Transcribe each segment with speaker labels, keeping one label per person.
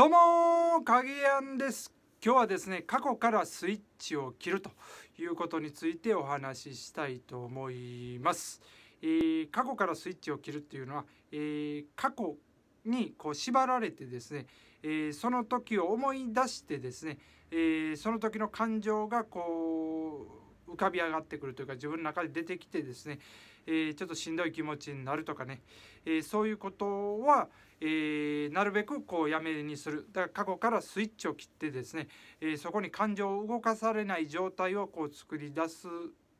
Speaker 1: どうも影やんです今日はですね過去からスイッチを切るということについてお話ししたいと思います、えー、過去からスイッチを切るっていうのは、えー、過去にこう縛られてですね、えー、その時を思い出してですね、えその時の感情がこう浮かび上がってくるというか自分の中で出てきてですね、えちょっとしんどい気持ちになるとかね、えそういうことは、えなるべくこうやめにするだから過去からスイッチを切ってですね、えそこに感情を動かされない状態をこう作り出す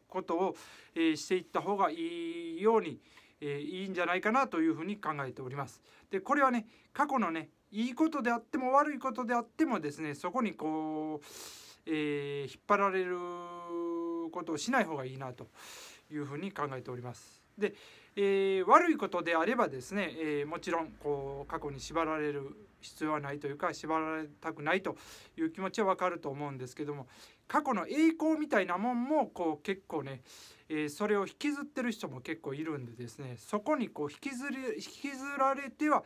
Speaker 1: ことを、えしていった方がいいように、えいいんじゃないかなというふうに考えております。でこれはね過去のねいいことであっても悪いことであってもですねそこにこう、えー、引っ張られることをしない方がいいなというふうに考えております。で、えー、悪いことであればですね、えー、もちろんこう過去に縛られる必要はないというか縛られたくないという気持ちはわかると思うんですけども過去の栄光みたいなもんもこう結構ね、えー、それを引きずってる人も結構いるんでですねそこにこう引きずり引きずられては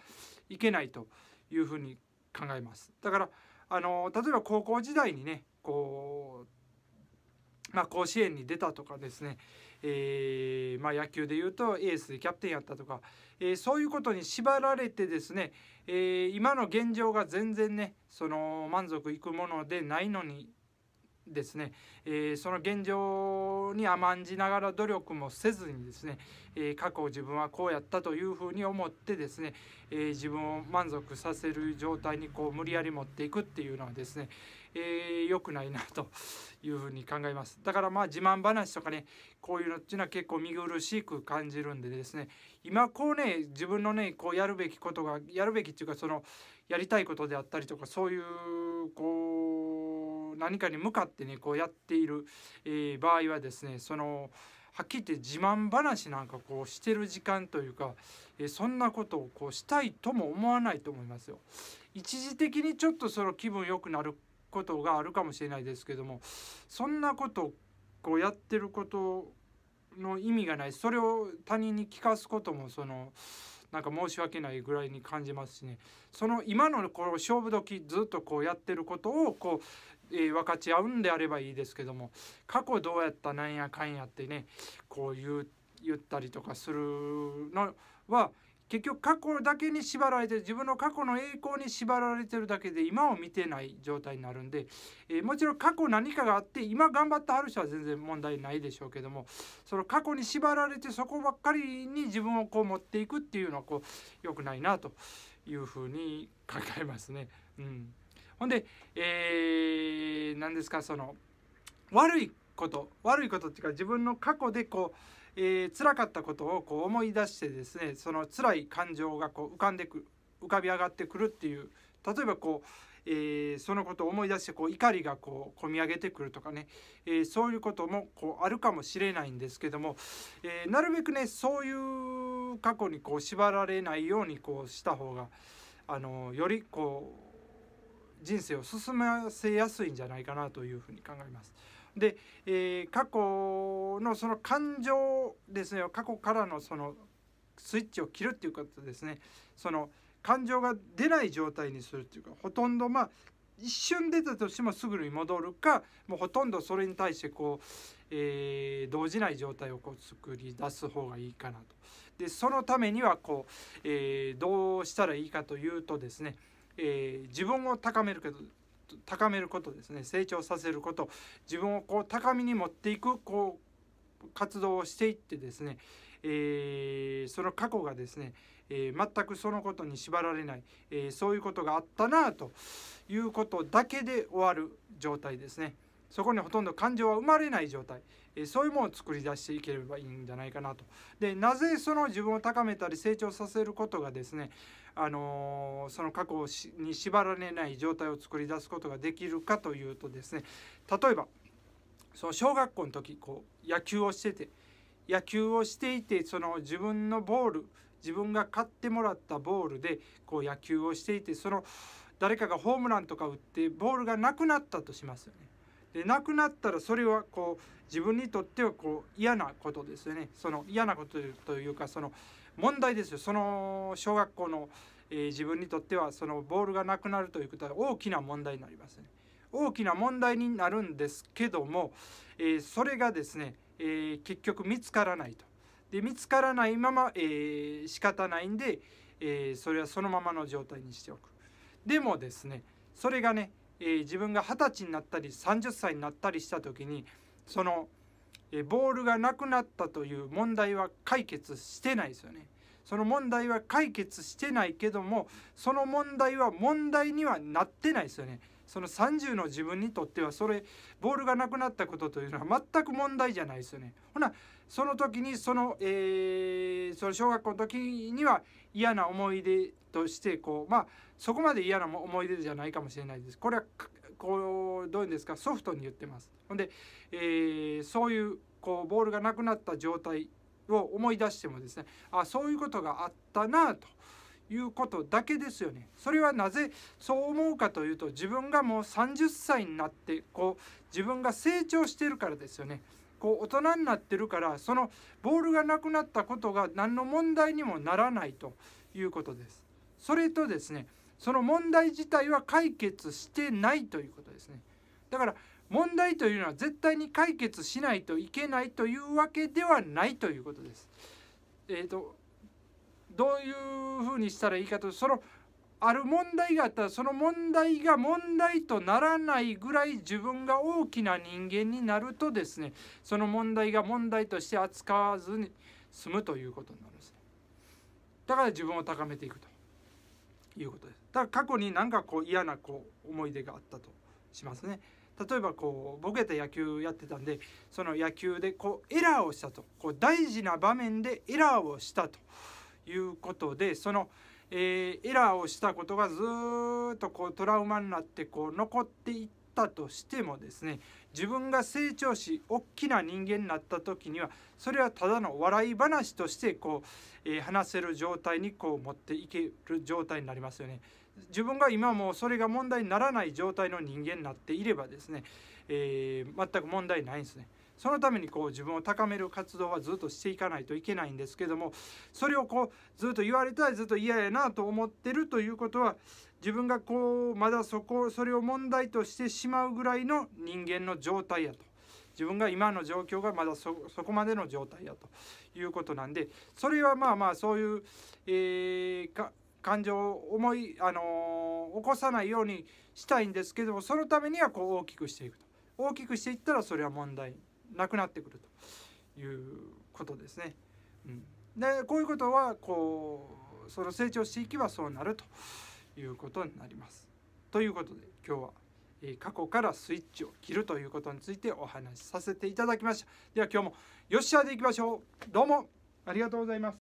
Speaker 1: いけないというふうに考えます。だからあの例えば高校時代にねこうまあ、甲子園に出たとかですね、えー、まあ、野球でいうとエースでキャプテンやったとか、えー、そういうことに縛られてですね、えー、今の現状が全然ねその満足いくものでないのにですね、えー、その現状に甘んじながら努力もせずにですね、えー、過去自分はこうやったというふうに思ってですね、えー、自分を満足させる状態にこう無理やり持っていくっていうのはですね良、えー、くないなというふうに考えますだからまあ自慢話とかねこういうのっていうのは結構見苦しく感じるんでですね今こうね自分のねこうやるべきことがやるべきっていうかそのやりたいことであったりとかそういうこう何かに向かってねこうやっている、えー、場合はですねそのはっきり言って自慢話なんかこうしてる時間というか、えー、そんなことをこうしたいとも思わないと思いますよ。一時的にちょっとその気分良くなることがあるかもしれないですけどもそんなことをこうやってることの意味がないそれを他人に聞かすこともそのなんか申し訳ないぐらいに感じますしねその今のこの勝負時ずっとこうやってることをこうえー、分かち合うんであればいいですけども過去どうやったなんやかんやってねこう言う言ったりとかするのは結局過去だけに縛られて自分の過去の栄光に縛られてるだけで今を見てない状態になるんで、えー、もちろん過去何かがあって今頑張ってある人は全然問題ないでしょうけどもその過去に縛られてそこばっかりに自分をこう持っていくっていうのはこう良くないなというふうに考えますね。うんほんで、えー、何ですかその悪いこと悪いことっていうか自分の過去でこう、えー、辛かったことをこう思い出してですねその辛い感情がこう浮かんでく浮かび上がってくるっていう例えばこう、えー、そのことを思い出してこう怒りがこうこみ上げてくるとかね、えー、そういうこともこうあるかもしれないんですけども、えー、なるべくねそういう過去にこう縛られないようにこうした方があのよりこう人生を進ませやすいんじゃないかなというふうに考えます。で、えー、過去のその感情ですね過去からのそのスイッチを切るっていうことですねその感情が出ない状態にするっていうかほとんどまあ一瞬出たとしてもすぐに戻るかもうほとんどそれに対してこう、えー、動じない状態をこう作り出す方がいいかなと。でそのためにはこう、えー、どうしたらいいかというとですねえー、自分を高めるけど高めることですね成長させること自分をこう高みに持っていくこう活動をしていってですね、えー、その過去がですね、えー、全くそのことに縛られない、えー、そういうことがあったなということだけで終わる状態ですね。そこにほとんど感情は生まれない状態、えそういうものを作り出していければいいんじゃないかなと。でなぜその自分を高めたり成長させることがですね、あのー、その過去に縛られない状態を作り出すことができるかというとですね例えばその小学校の時こう野球をしてて野球をしていてその自分のボール自分が買ってもらったボールでこう野球をしていてその誰かがホームランとか打ってボールがなくなったとしますよね。で亡くなったらそれはこう自分にとってはこう嫌なことですよねその嫌なことというかその問題ですよその小学校の、えー、自分にとってはそのボールがなくなるということは大きな問題になりますね大きな問題になるんですけども、えー、それがですね、えー、結局見つからないとで見つからないまま、えー、仕方ないんで、えそれはそのままの状態にしておくでもですねそれがねえー、自分が二十歳になったり30歳になったりした時にその、えー、ボールがなくなったという問題は解決してないですよね。その問題は解決してないけどもその問題は問題にはなってないですよね。その30の自分にとってはそれボールがなくなったことというのは全く問題じゃないですよね。ほなその時にその,、えー、その小学校の時には嫌な思い出としてこうまあそこまで嫌な思い出じゃないかもしれないです。これはこうどういうんですかソフトに言ってます。ほんで、えー、そういうこうボールがなくなった状態を思い出してもですねあそういうことがあったなということだけですよね。それはなぜそう思うかというと自分がもう30歳になってこう自分が成長してるからですよね。こう大人になってるからそのボールがなくなったことが何の問題にもならないということです。それとですねその問題自体は解決してないということですねだから問題というのは絶対に解決しないといけないというわけではないということです。えーと、どういうふうにしたらいいかとそのある問題があったらその問題が問題とならないぐらい自分が大きな人間になるとですねその問題が問題として扱わずに済むということになるんです。だから自分を高めていくと。いうことですだから過去に何かこう嫌なこう思い出があったとしますね例えばこうボケて野球やってたんでその野球でこうエラーをしたとこう大事な場面でエラーをしたということでその、えー、エラーをしたことがずっとこうトラウマになってこう残っていってったとしてもですね自分が成長し大きな人間になった時にはそれはただの笑い話としてこう、えー、話せる状態にこう持っていける状態になりますよね。自分が今もそれが問題にならない状態の人間になっていればですね、えー、全く問題ないんですね。そのためにこう自分を高める活動はずっとしていかないといけないんですけどもそれをこうずっと言われたらずっと嫌やなと思ってるということは自分がこうまだそこそれを問題としてしまうぐらいの人間の状態やと。自分が今の状況がまだそこまでの状態やということなんでそれはまあまあそういう、えー、か感情を思い、あのー、起こさないようにしたいんですけどもそのためにはこう大きくしていくと大きくしていったらそれは問題なくなってくるということですね。うん、でこういうことはこうその成長していけばそうなるということになります。ということで今日は過去からスイッチを切るということについてお話しさせていただきました。では今日もよっしゃでいきましょう。どうもありがとうございます。